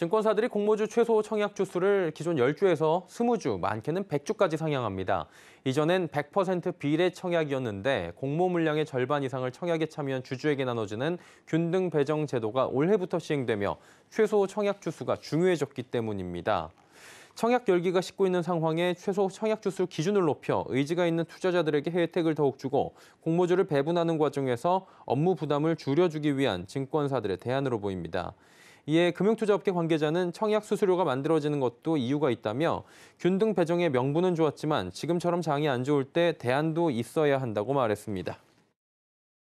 증권사들이 공모주 최소 청약 주수를 기존 10주에서 20주, 많게는 100주까지 상향합니다. 이전엔 100% 비례 청약이었는데 공모 물량의 절반 이상을 청약에 참여한 주주에게 나눠지는 균등 배정 제도가 올해부터 시행되며 최소 청약 주수가 중요해졌기 때문입니다. 청약 열기가 식고 있는 상황에 최소 청약 주수 기준을 높여 의지가 있는 투자자들에게 혜택을 더욱 주고 공모주를 배분하는 과정에서 업무 부담을 줄여주기 위한 증권사들의 대안으로 보입니다. 이에 금융투자업계 관계자는 청약 수수료가 만들어지는 것도 이유가 있다며 균등 배정의 명분은 좋았지만 지금처럼 장이 안 좋을 때 대안도 있어야 한다고 말했습니다.